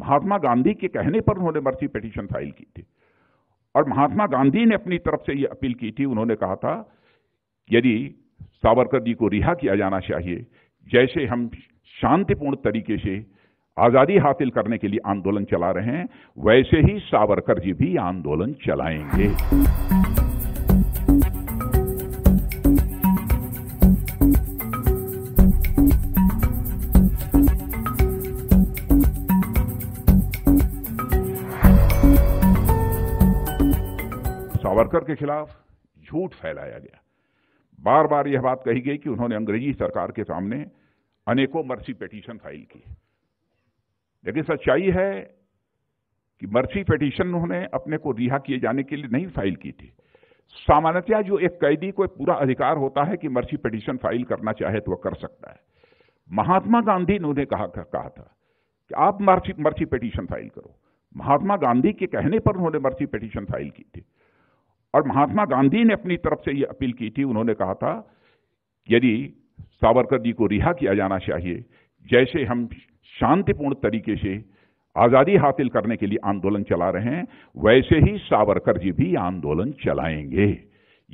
महात्मा गांधी के कहने पर उन्होंने मर्सी पिटीशन फाइल की थी और महात्मा गांधी ने अपनी तरफ से ये अपील की थी उन्होंने कहा था यदि सावरकर जी को रिहा किया जाना चाहिए जैसे हम शांतिपूर्ण तरीके से आज़ादी हासिल करने के लिए आंदोलन चला रहे हैं वैसे ही सावरकर जी भी आंदोलन चलाएंगे सावरकर के खिलाफ झूठ फैलाया गया बार बार यह बात कही गई कि उन्होंने अंग्रेजी सरकार के सामने अनेकों मर्सी पिटीशन फाइल की लेकिन सच्चाई है कि मर्सी पिटीशन उन्होंने अपने को रिहा किए जाने के लिए नहीं फाइल की थी सामान्यतया जो एक कैदी को पूरा अधिकार होता है कि मर्सी पिटीशन फाइल करना चाहे तो वह कर सकता है महात्मा गांधी ने उन्हें कहा, कहा था कि आप मर्सी मर्सी पिटीशन फाइल करो महात्मा गांधी के कहने पर उन्होंने मर्सी पिटीशन फाइल की थी और महात्मा गांधी ने अपनी तरफ से ये अपील की थी उन्होंने कहा था यदि सावरकर जी को रिहा किया जाना चाहिए जैसे हम शांतिपूर्ण तरीके से आज़ादी हासिल करने के लिए आंदोलन चला रहे हैं वैसे ही सावरकर जी भी आंदोलन चलाएंगे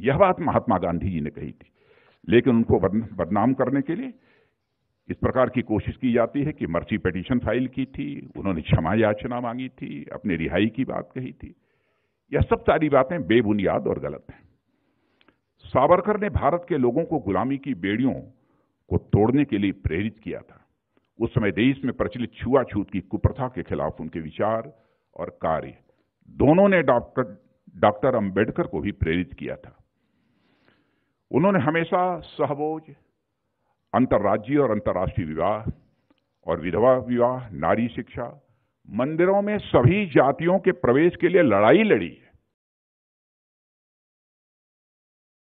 यह बात महात्मा गांधी जी ने कही थी लेकिन उनको बदनाम करने के लिए इस प्रकार की कोशिश की जाती है कि मर्ची पिटीशन फाइल की थी उन्होंने क्षमा याचना मांगी थी अपनी रिहाई की बात कही थी यह सब सारी बातें बेबुनियाद और गलत हैं सावरकर ने भारत के लोगों को गुलामी की बेड़ियों को तोड़ने के लिए प्रेरित किया था उस समय देश में प्रचलित छुआछूत की कुप्रथा के खिलाफ उनके विचार और कार्य दोनों ने डॉक्टर डॉक्टर अंबेडकर को भी प्रेरित किया था उन्होंने हमेशा सहबोज अंतर्राज्यीय और अंतर्राष्ट्रीय विवाह और विधवा विवाह नारी शिक्षा मंदिरों में सभी जातियों के प्रवेश के लिए लड़ाई लड़ी